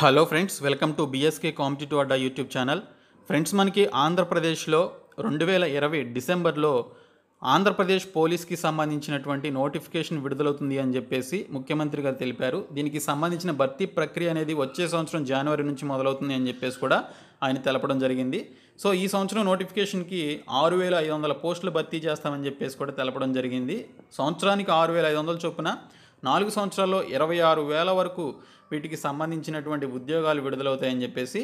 hello friends welcome to BSK competitive Adda YouTube channel friends మనకి ఆంధ్రప్రదేశ్లో రెండు వేల ఇరవై డిసెంబర్లో ఆంధ్రప్రదేశ్ పోలీస్కి సంబంధించినటువంటి నోటిఫికేషన్ విడుదలవుతుంది అని చెప్పేసి ముఖ్యమంత్రి గారు తెలిపారు దీనికి సంబంధించిన భర్తీ ప్రక్రియ అనేది వచ్చే సంవత్సరం జనవరి నుంచి మొదలవుతుంది అని చెప్పేసి కూడా ఆయన తెలపడం జరిగింది సో ఈ సంవత్సరం నోటిఫికేషన్కి ఆరు వేల ఐదు వందల పోస్టులు భర్తీ చేస్తామని చెప్పేసి కూడా తెలపడం జరిగింది సంవత్సరానికి ఆరు వేల ఐదు వందల చొప్పున నాలుగు సంవత్సరాల్లో ఇరవై ఆరు వేల వరకు వీటికి సంబంధించినటువంటి ఉద్యోగాలు విడుదలవుతాయని చెప్పేసి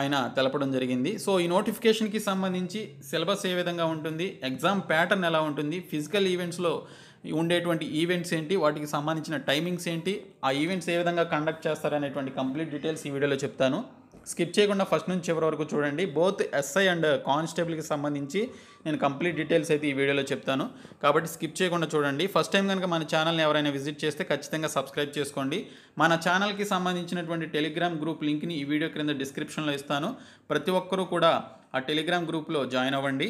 ఆయన తెలపడం జరిగింది సో ఈ నోటిఫికేషన్కి సంబంధించి సిలబస్ ఏ విధంగా ఉంటుంది ఎగ్జామ్ ప్యాటర్న్ ఎలా ఉంటుంది ఫిజికల్ ఈవెంట్స్లో ఉండేటువంటి ఈవెంట్స్ ఏంటి వాటికి సంబంధించిన టైమింగ్స్ ఏంటి ఆ ఈవెంట్స్ ఏ విధంగా కండక్ట్ చేస్తారనేటువంటి కంప్లీట్ డీటెయిల్స్ ఈ వీడియోలో చెప్తాను స్కిప్ చేయకుండా ఫస్ట్ నుంచి చివరి వరకు చూడండి బోత్ ఎస్ఐ అండ్ కానిస్టేబుల్కి సంబంధించి నేను కంప్లీట్ డీటెయిల్స్ అయితే ఈ వీడియోలో చెప్తాను కాబట్టి స్కిప్ చేయకుండా చూడండి ఫస్ట్ టైం కనుక మన ఛానల్ని ఎవరైనా విజిట్ చేస్తే ఖచ్చితంగా సబ్స్క్రైబ్ చేసుకోండి మన ఛానల్కి సంబంధించినటువంటి టెలిగ్రామ్ గ్రూప్ లింక్ని ఈ వీడియో క్రింద డిస్క్రిప్షన్లో ఇస్తాను ప్రతి ఒక్కరూ కూడా ఆ టెలిగ్రామ్ గ్రూప్లో జాయిన్ అవ్వండి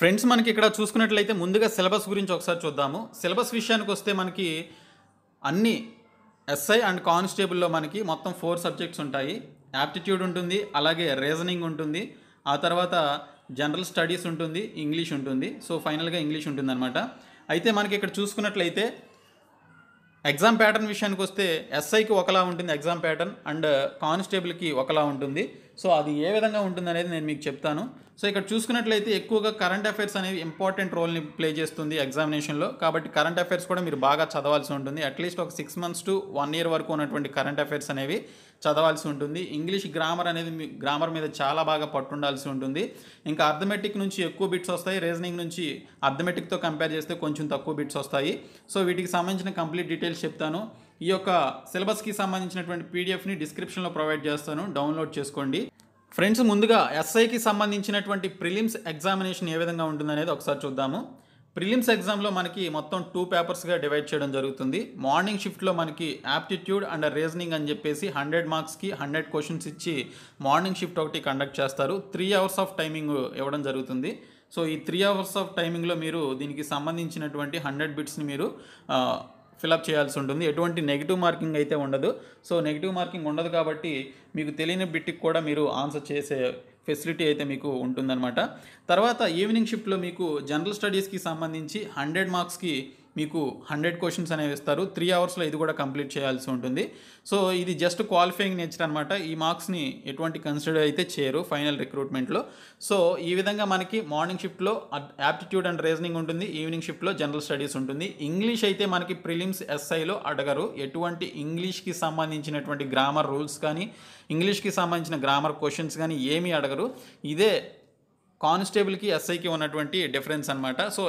ఫ్రెండ్స్ మనకి ఇక్కడ చూసుకున్నట్లయితే ముందుగా సిలబస్ గురించి ఒకసారి చూద్దాము సిలబస్ విషయానికి వస్తే మనకి అన్ని ఎస్ఐ అండ్ కానిస్టేబుల్లో మనకి మొత్తం ఫోర్ సబ్జెక్ట్స్ ఉంటాయి యాప్టిట్యూడ్ ఉంటుంది అలాగే రీజనింగ్ ఉంటుంది ఆ తర్వాత జనరల్ స్టడీస్ ఉంటుంది ఇంగ్లీష్ ఉంటుంది సో ఫైనల్గా ఇంగ్లీష్ ఉంటుంది అనమాట అయితే మనకి ఇక్కడ చూసుకున్నట్లయితే ఎగ్జామ్ ప్యాటర్న్ విషయానికి వస్తే ఎస్ఐకి ఒకలా ఉంటుంది ఎగ్జామ్ ప్యాటర్న్ అండ్ కానిస్టేబుల్కి ఒకలా ఉంటుంది సో అది ఏ విధంగా ఉంటుంది అనేది నేను మీకు చెప్తాను సో ఇక్కడ చూసుకున్నట్లయితే ఎక్కువగా కరెంట్ అఫైర్స్ అనేవి ఇంపార్టెంట్ రోల్ని ప్లే చేస్తుంది ఎగ్జామినేషన్లో కాబట్టి కరెంట్ అఫైర్స్ కూడా మీరు బాగా చదవాల్సి ఉంటుంది అట్లీస్ట్ ఒక six months to one year వరకు ఉన్నటువంటి కరెంట్ అఫైర్స్ అనేవి చదవాల్సి ఉంటుంది ఇంగ్లీష్ గ్రామర్ అనేది గ్రామర్ మీద చాలా బాగా పట్టుండాల్సి ఉంటుంది ఇంకా అర్థమెటిక్ నుంచి ఎక్కువ బిట్స్ వస్తాయి రీజనింగ్ నుంచి అర్థమెటిక్తో కంపేర్ చేస్తే కొంచెం తక్కువ బిట్స్ వస్తాయి సో వీటికి సంబంధించిన కంప్లీట్ డీటెయిల్స్ చెప్తాను ఈ యొక్క సిలబస్కి సంబంధించినటువంటి పీడిఎఫ్ని డిస్క్రిప్షన్లో ప్రొవైడ్ చేస్తాను డౌన్లోడ్ చేసుకోండి ఫ్రెండ్స్ ముందుగా ఎస్ఐకి సంబంధించినటువంటి ప్రిలిమ్స్ ఎగ్జామినేషన్ ఏ విధంగా ఉంటుందనేది ఒకసారి చూద్దాము ప్రిలిమ్స్ ఎగ్జామ్లో మనకి మొత్తం టూ పేపర్స్గా డివైడ్ చేయడం జరుగుతుంది మార్నింగ్ షిఫ్ట్లో మనకి యాప్టిట్యూడ్ అండ్ రీజనింగ్ అని చెప్పేసి హండ్రెడ్ మార్క్స్కి హండ్రెడ్ క్వశ్చన్స్ ఇచ్చి మార్నింగ్ షిఫ్ట్ ఒకటి కండక్ట్ చేస్తారు త్రీ అవర్స్ ఆఫ్ టైమింగ్ ఇవ్వడం జరుగుతుంది సో ఈ త్రీ అవర్స్ ఆఫ్ టైమింగ్లో మీరు దీనికి సంబంధించినటువంటి హండ్రెడ్ బిట్స్ని మీరు ఫిలప్ చేయాల్సి ఉంటుంది ఎటువంటి నెగిటివ్ మార్కింగ్ అయితే ఉండదు సో నెగిటివ్ మార్కింగ్ ఉండదు కాబట్టి మీకు తెలియని బిట్టికి కూడా మీరు ఆన్సర్ చేసే ఫెసిలిటీ అయితే మీకు ఉంటుందన్నమాట తర్వాత ఈవినింగ్ షిఫ్ట్లో మీకు జనరల్ స్టడీస్కి సంబంధించి హండ్రెడ్ మార్క్స్కి మీకు హండ్రెడ్ క్వశ్చన్స్ అనేవి ఇస్తారు త్రీ అవర్స్లో ఇది కూడా కంప్లీట్ చేయాల్సి ఉంటుంది సో ఇది జస్ట్ క్వాలిఫైయింగ్ నేచర్ అనమాట ఈ మార్క్స్ని ఎటువంటి కన్సిడర్ అయితే చేయరు ఫైనల్ రిక్రూట్మెంట్లో సో ఈ విధంగా మనకి మార్నింగ్ షిఫ్ట్లో యాప్టిట్యూడ్ అండ్ రీజనింగ్ ఉంటుంది ఈవినింగ్ షిఫ్ట్లో జనరల్ స్టడీస్ ఉంటుంది ఇంగ్లీష్ అయితే మనకి ప్రిలిమ్స్ ఎస్ఐలో అడగరు ఎటువంటి ఇంగ్లీష్కి సంబంధించినటువంటి గ్రామర్ రూల్స్ కానీ ఇంగ్లీష్కి సంబంధించిన గ్రామర్ క్వశ్చన్స్ కానీ ఏమీ అడగరు ఇదే కానిస్టేబుల్కి ఎస్ఐకి ఉన్నటువంటి డిఫరెన్స్ అనమాట సో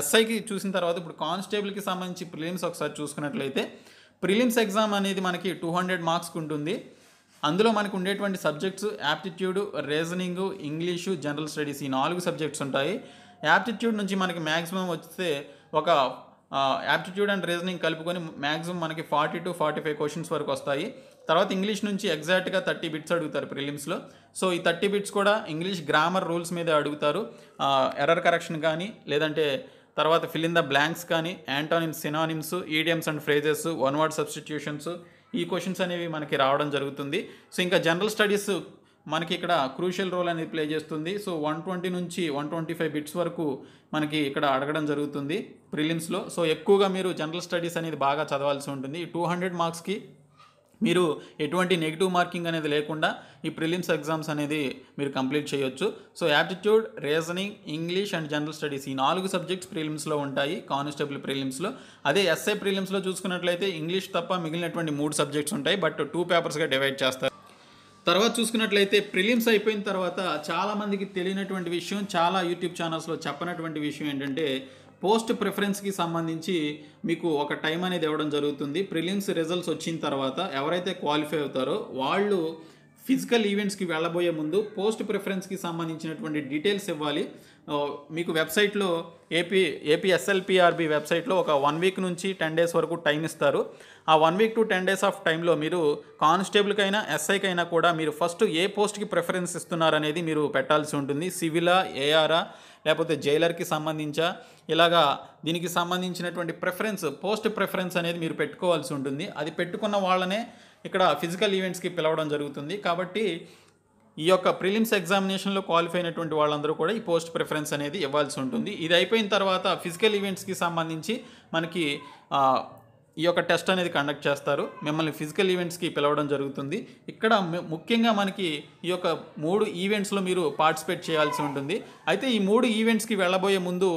ఎస్ఐకి చూసిన తర్వాత ఇప్పుడు కానిస్టేబుల్కి సంబంధించి ప్రిలిమ్స్ ఒకసారి చూసుకున్నట్లయితే ప్రిలిమ్స్ ఎగ్జామ్ అనేది మనకి టూ హండ్రెడ్ మార్క్స్కి ఉంటుంది అందులో మనకు ఉండేటువంటి subjects aptitude reasoning English general studies ఈ నాలుగు సబ్జెక్ట్స్ ఉంటాయి యాప్టిట్యూడ్ నుంచి మనకి మ్యాక్సిమం వస్తే ఒక యాప్టిట్యూడ్ అండ్ రీజనింగ్ కలుపుకొని మ్యాక్సిమం మనకి forty to forty five questions వరకు వస్తాయి తర్వాత ఇంగ్లీష్ నుంచి ఎగ్జాక్ట్గా థర్టీ బిట్స్ అడుగుతారు ప్రిలిమ్స్లో సో ఈ థర్టీ బిట్స్ కూడా ఇంగ్లీష్ గ్రామర్ రూల్స్ మీద అడుగుతారు ఎర్రర్ కరెక్షన్ కానీ లేదంటే తర్వాత ఫిల్ ఇన్ ద బ్లాంక్స్ కానీ antonyms synonyms idioms and phrases one word substitutions ఈ క్వశ్చన్స్ అనేవి మనకి రావడం జరుగుతుంది సో ఇంకా జనరల్ స్టడీస్ మనకి ఇక్కడ క్రూషియల్ రోల్ అనేది ప్లే చేస్తుంది సో వన్ ట్వంటీ నుంచి వన్ ట్వంటీ ఫైవ్ బిట్స్ వరకు మనకి ఇక్కడ అడగడం జరుగుతుంది ప్రిలిమ్స్లో సో ఎక్కువగా మీరు జనరల్ స్టడీస్ అనేది బాగా చదవాల్సి ఉంటుంది టూ హండ్రెడ్ మార్క్స్కి మీరు ఎటువంటి నెగిటివ్ మార్కింగ్ అనేది లేకుండా ఈ ప్రిలిమ్స్ ఎగ్జామ్స్ అనేది మీరు కంప్లీట్ చేయొచ్చు so aptitude reasoning English and general studies ఈ నాలుగు సబ్జెక్ట్స్ ప్రిలిమ్స్లో ఉంటాయి కానిస్టేబుల్ ప్రిలిమ్స్లో అదే ఎస్ఏ ప్రిలిమ్స్లో చూసుకున్నట్లయితే ఇంగ్లీష్ తప్ప మిగిలినటువంటి మూడు సబ్జెక్ట్స్ ఉంటాయి బట్ టూ పేపర్స్గా డివైడ్ చేస్తారు తర్వాత చూసుకున్నట్లయితే ప్రిలిమ్స్ అయిపోయిన తర్వాత చాలామందికి తెలియనటువంటి విషయం చాలా యూట్యూబ్ ఛానల్స్లో చెప్పనటువంటి విషయం ఏంటంటే పోస్ట్ ప్రిఫరెన్స్కి సంబంధించి మీకు ఒక టైం అనేది ఇవ్వడం జరుగుతుంది ప్రిలిమ్స్ రిజల్ట్స్ వచ్చిన తర్వాత ఎవరైతే క్వాలిఫై అవుతారో వాళ్ళు ఫిజికల్ ఈవెంట్స్కి వెళ్ళబోయే ముందు పోస్ట్ ప్రిఫరెన్స్కి సంబంధించినటువంటి డీటెయిల్స్ ఇవ్వాలి మీకు వెబ్సైట్లో ఏపీ ఏపీ ఎస్ఎల్పిఆర్బి వెబ్సైట్లో ఒక వన్ వీక్ నుంచి టెన్ డేస్ వరకు టైం ఇస్తారు ఆ one week to ten days of టైంలో మీరు కానిస్టేబుల్కైనా ఎస్ఐకైనా కూడా మీరు ఫస్ట్ ఏ పోస్ట్కి ప్రిఫరెన్స్ ఇస్తున్నారనేది మీరు పెట్టాల్సి ఉంటుంది సివిలా ఏఆరా లేకపోతే జైలర్కి సంబంధించా ఇలాగా దీనికి సంబంధించినటువంటి ప్రిఫరెన్స్ పోస్ట్ ప్రిఫరెన్స్ అనేది మీరు పెట్టుకోవాల్సి ఉంటుంది అది పెట్టుకున్న వాళ్ళనే ఇక్కడ ఫిజికల్ ఈవెంట్స్కి పిలవడం జరుగుతుంది కాబట్టి ఈ యొక్క ప్రిలిమ్స్ ఎగ్జామినేషన్లో క్వాలిఫై అయినటువంటి వాళ్ళందరూ కూడా ఈ పోస్ట్ ప్రిఫరెన్స్ అనేది ఇవ్వాల్సి ఉంటుంది ఇది అయిపోయిన తర్వాత ఫిజికల్ ఈవెంట్స్కి సంబంధించి మనకి ఈ యొక్క టెస్ట్ అనేది కండక్ట్ చేస్తారు మిమ్మల్ని ఫిజికల్ ఈవెంట్స్కి పిలవడం జరుగుతుంది ఇక్కడ ముఖ్యంగా మనకి ఈ యొక్క మూడు ఈవెంట్స్లో మీరు పార్టిసిపేట్ చేయాల్సి ఉంటుంది అయితే ఈ మూడు ఈవెంట్స్కి వెళ్ళబోయే ముందు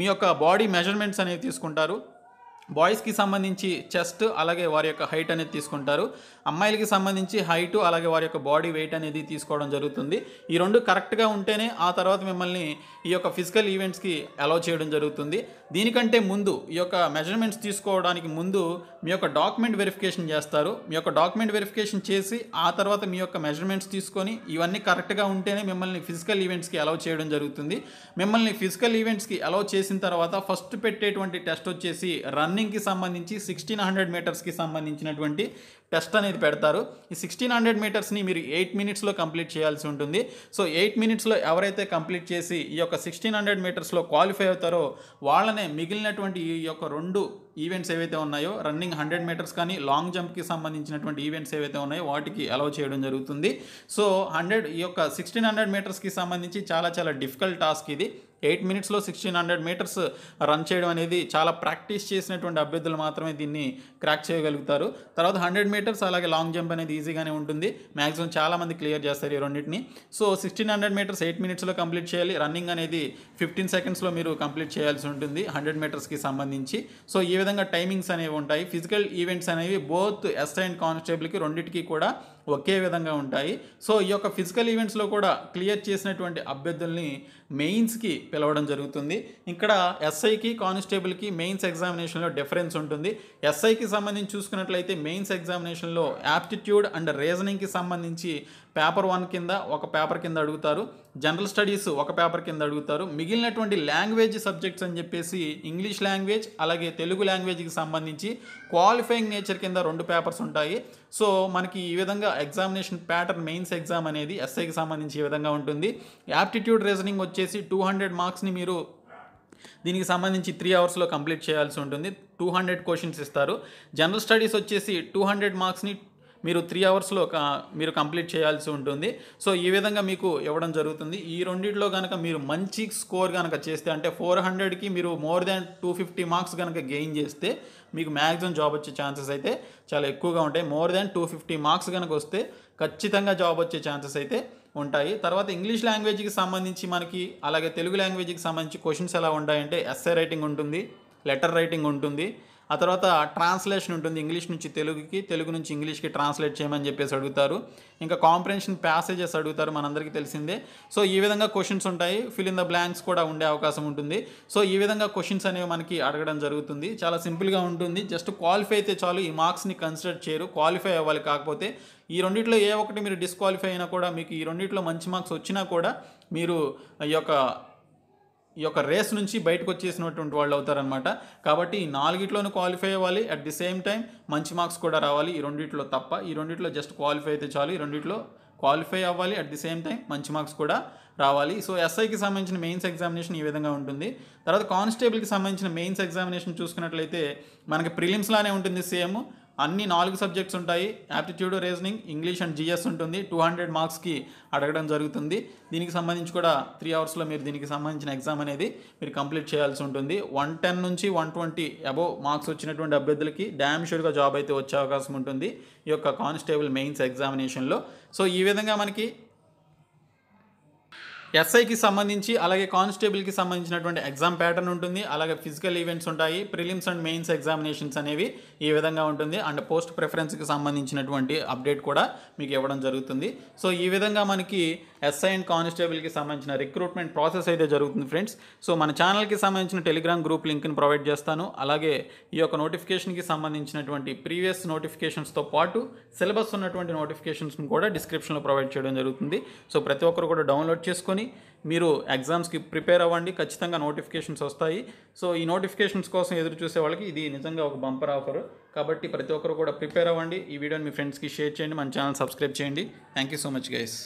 మీ యొక్క బాడీ మెజర్మెంట్స్ అనేవి తీసుకుంటారు బాయ్స్కి సంబంధించి చెస్ట్ అలాగే వారి యొక్క హైట్ అనేది తీసుకుంటారు అమ్మాయిలకి సంబంధించి హైటు అలాగే వారి యొక్క బాడీ వెయిట్ అనేది తీసుకోవడం జరుగుతుంది ఈ రెండు కరెక్ట్గా ఉంటేనే ఆ తర్వాత మిమ్మల్ని ఈ యొక్క ఫిజికల్ ఈవెంట్స్కి అలౌ చేయడం జరుగుతుంది దీనికంటే ముందు ఈ యొక్క మెజర్మెంట్స్ తీసుకోవడానికి ముందు మీ యొక్క డాక్యుమెంట్ వెరిఫికేషన్ చేస్తారు మీ యొక్క డాక్యుమెంట్ వెరిఫికేషన్ చేసి ఆ తర్వాత మీ యొక్క మెజర్మెంట్స్ తీసుకొని ఇవన్నీ కరెక్ట్గా ఉంటేనే మిమ్మల్ని ఫిజికల్ ఈవెంట్స్కి అలౌ చేయడం జరుగుతుంది మిమ్మల్ని ఫిజికల్ ఈవెంట్స్కి అలౌ చేసిన తర్వాత ఫస్ట్ పెట్టేటువంటి టెస్ట్ వచ్చేసి రన్నింగ్కి సంబంధించి సిక్స్టీన్ హండ్రెడ్ మీటర్స్కి సంబంధించినటువంటి టెస్ట్ అనేది పెడతారు ఈ సిక్స్టీన్ హండ్రెడ్ మీటర్స్ని మీరు ఎయిట్ మినిట్స్లో కంప్లీట్ చేయాల్సి ఉంటుంది సో ఎయిట్ మినిట్స్లో ఎవరైతే కంప్లీట్ చేసి ఈ యొక్క సిక్స్టీన్ హండ్రెడ్ మీటర్స్లో క్వాలిఫై అవుతారో వాళ్ళనే మిగిలినటువంటి ఈ యొక్క రెండు ఈవెంట్స్ ఏవైతే ఉన్నాయో రన్నింగ్ హండ్రెడ్ మీటర్స్ కానీ లాంగ్ జంప్కి సంబంధించినటువంటి ఈవెంట్స్ ఏవైతే ఉన్నాయో వాటికి అలౌ చేయడం జరుగుతుంది సో హండ్రెడ్ ఈ యొక్క సిక్స్టీన్ హండ్రెడ్ మీటర్స్కి సంబంధించి చాలా చాలా డిఫికల్ట్ టాస్క్ ఇది ఎయిట్ మినిట్స్లో సిక్స్టీన్ హండ్రెడ్ మీటర్స్ రన్ చేయడం అనేది చాలా ప్రాక్టీస్ చేసినటువంటి అభ్యర్థులు మాత్రమే దీన్ని క్రాక్ చేయగలుగుతారు తర్వాత హండ్రెడ్ మీటర్స్ అలాగే లాంగ్ జంప్ అనేది ఈజీగానే ఉంటుంది మ్యాక్సిమం చాలామంది క్లియర్ చేస్తారు ఈ రెండింటిని so sixteen hundred metres eight మినిట్స్లో కంప్లీట్ చేయాలి రన్నింగ్ అనేది ఫిఫ్టీన్ సెకండ్స్లో మీరు కంప్లీట్ చేయాల్సి ఉంటుంది హండ్రెడ్ మీటర్స్కి సంబంధించి సో ఈ విధంగా టైమింగ్స్ అనేవి ఉంటాయి ఫిజికల్ ఈవెంట్స్ అనేవి బోత్ ఎస్ఐ అండ్ కానిస్టేబుల్కి రెండింటికి కూడా ఒకే విధంగా ఉంటాయి సో ఈ యొక్క ఫిజికల్ ఈవెంట్స్లో కూడా క్లియర్ చేసినటువంటి అభ్యర్థుల్ని మెయిన్స్కి పిలవడం జరుగుతుంది ఇక్కడ ఎస్ఐకి కానిస్టేబుల్కి మెయిన్స్ ఎగ్జామినేషన్లో డిఫరెన్స్ ఉంటుంది ఎస్ఐకి సంబంధించి చూసుకున్నట్లయితే మెయిన్స్ ఎగ్జామినేషన్లో యాప్టిట్యూడ్ అండ్ రీజనింగ్కి సంబంధించి పేపర్ వన్ కింద ఒక పేపర్ కింద అడుగుతారు జనరల్ స్టడీస్ ఒక పేపర్ కింద అడుగుతారు మిగిలినటువంటి లాంగ్వేజ్ సబ్జెక్ట్స్ అని చెప్పేసి ఇంగ్లీష్ లాంగ్వేజ్ అలాగే తెలుగు లాంగ్వేజ్కి సంబంధించి క్వాలిఫైయింగ్ నేచర్ కింద రెండు పేపర్స్ ఉంటాయి సో మనకి ఈ విధంగా ఎగ్జామినేషన్ ప్యాటర్న్ మెయిన్స్ ఎగ్జామ్ అనేది ఎస్ఐకి సంబంధించి ఈ విధంగా ఉంటుంది యాప్టిట్యూడ్ రీజనింగ్ వచ్చేసి టూ హండ్రెడ్ మార్క్స్ని మీరు దీనికి సంబంధించి త్రీ అవర్స్లో కంప్లీట్ చేయాల్సి ఉంటుంది టూ హండ్రెడ్ క్వశ్చన్స్ ఇస్తారు జనరల్ స్టడీస్ వచ్చేసి టూ హండ్రెడ్ మార్క్స్ని మీరు త్రీ అవర్స్లో మీరు కంప్లీట్ చేయాల్సి ఉంటుంది సో ఈ విధంగా మీకు ఇవ్వడం జరుగుతుంది ఈ రెండింటిలో కనుక మీరు మంచి స్కోర్ కనుక చేస్తే అంటే ఫోర్ హండ్రెడ్కి మీరు more than two fifty marks కనుక గెయిన్ చేస్తే మీకు మ్యాక్సిమం జాబ్ వచ్చే ఛాన్సెస్ అయితే చాలా ఎక్కువగా ఉంటాయి more than two fifty marks కనుక వస్తే ఖచ్చితంగా జాబ్ వచ్చే ఛాన్సెస్ అయితే ఉంటాయి తర్వాత ఇంగ్లీష్ లాంగ్వేజ్కి సంబంధించి మనకి అలాగే తెలుగు లాంగ్వేజ్కి సంబంధించి క్వశ్చన్స్ ఎలా ఉంటాయంటే ఎస్ఏ రైటింగ్ ఉంటుంది లెటర్ రైటింగ్ ఉంటుంది ఆ తర్వాత ట్రాన్స్లేషన్ ఉంటుంది ఇంగ్లీష్ నుంచి తెలుగుకి తెలుగు నుంచి ఇంగ్లీష్కి ట్రాన్స్లేట్ చేయమని చెప్పేసి అడుగుతారు ఇంకా కాంప్రహెన్షన్ ప్యాసేజెస్ అడుగుతారు మనందరికీ తెలిసిందే సో ఈ విధంగా క్వశ్చన్స్ ఉంటాయి ఫిల్ ఇన్ ద బ్లాంక్స్ కూడా ఉండే అవకాశం ఉంటుంది సో ఈ విధంగా క్వశ్చన్స్ అనేవి మనకి అడగడం జరుగుతుంది చాలా సింపుల్గా ఉంటుంది జస్ట్ క్వాలిఫై అయితే చాలు ఈ మార్క్స్ని కన్సిడర్ చేయరు క్వాలిఫై అవ్వాలి కాకపోతే ఈ రెండిట్లో ఏ ఒకటి మీరు డిస్క్వాలిఫై అయినా కూడా మీకు ఈ రెండిట్లో మంచి మార్క్స్ వచ్చినా కూడా మీరు ఈ యొక్క ఈ యొక్క రేస్ నుంచి బయటకు వచ్చేసినటువంటి వాళ్ళు అవుతారనమాట కాబట్టి ఈ నాలుగిట్లోనూ క్వాలిఫై అవ్వాలి అట్ ది సేమ్ టైం మంచి మార్క్స్ కూడా రావాలి ఈ రెండిట్లో తప్ప ఈ రెండిట్లో జస్ట్ క్వాలిఫై అయితే చాలు ఈ రెండిట్లో క్వాలిఫై అవ్వాలి అట్ ది సేమ్ టైం మంచి మార్క్స్ కూడా రావాలి సో ఎస్ఐకి సంబంధించిన మెయిన్స్ ఎగ్జామినేషన్ ఈ విధంగా ఉంటుంది తర్వాత కానిస్టేబుల్కి సంబంధించిన మెయిన్స్ ఎగ్జామినేషన్ చూసుకున్నట్లయితే మనకి ప్రిలిమ్స్లానే ఉంటుంది సేమ్ అన్ని నాలుగు సబ్జెక్ట్స్ ఉంటాయి aptitude reasoning English and GS ఉంటుంది టూ హండ్రెడ్ మార్క్స్కి అడగడం జరుగుతుంది దీనికి సంబంధించి కూడా త్రీ అవర్స్లో మీరు దీనికి సంబంధించిన ఎగ్జామ్ అనేది మీరు కంప్లీట్ చేయాల్సి ఉంటుంది వన్ టెన్ నుంచి వన్ ట్వంటీ అబోవ్ మార్క్స్ వచ్చినటువంటి అభ్యర్థులకి డ్యామ్ షూర్గా జాబ్ అయితే వచ్చే అవకాశం ఉంటుంది ఈ యొక్క కానిస్టేబుల్ మెయిన్స్ ఎగ్జామినేషన్లో సో ఈ విధంగా మనకి ఎస్ఐకి సంబంధించి అలాగే కానిస్టేబుల్కి సంబంధించినటువంటి ఎగ్జామ్ ప్యాటర్న్ ఉంటుంది అలాగే ఫిజికల్ ఈవెంట్స్ ఉంటాయి ప్రిలిమ్స్ అండ్ మెయిన్స్ ఎగ్జామినేషన్స్ అనేవి ఈ విధంగా ఉంటుంది అండ్ పోస్ట్ ప్రిఫరెన్స్కి సంబంధించినటువంటి అప్డేట్ కూడా మీకు ఇవ్వడం జరుగుతుంది సో ఈ విధంగా మనకి ఎస్ఐ అండ్ కానిస్టేబుల్కి సంబంధించిన రిక్రూట్మెంట్ ప్రాసెస్ అయితే జరుగుతుంది ఫ్రెండ్స్ సో మన ఛానల్కి సంబంధించిన టెలిగ్రామ్ గ్రూప్ లింక్ని ప్రొవైడ్ చేస్తాను అలాగే ఈ యొక్క నోటిఫికేషన్కి సంబంధించినటువంటి ప్రీవియస్ నోటిఫికేషన్స్తో పాటు సిలబస్ ఉన్నటువంటి నోటిఫికేషన్స్ని కూడా డిస్క్రిప్షన్లో ప్రొవైడ్ చేయడం జరుగుతుంది సో ప్రతి ఒక్కరు కూడా డౌన్లోడ్ చేసుకొని చేసుకొని మీరు ఎగ్జామ్స్కి ప్రిపేర్ అవ్వండి ఖచ్చితంగా నోటిఫికేషన్స్ వస్తాయి సో ఈ నోటిఫికేషన్స్ కోసం ఎదురు చూసే వాళ్ళకి ఇది నిజంగా ఒక బంపర్ ఆఫర్ కాబట్టి ప్రతి ఒక్కరు కూడా ప్రిపేర్ అవ్వండి ఈ వీడియోని మీ ఫ్రెండ్స్కి షేర్ చేయండి మన ఛానల్ సబ్స్క్రైబ్ చేయండి thank you so much guys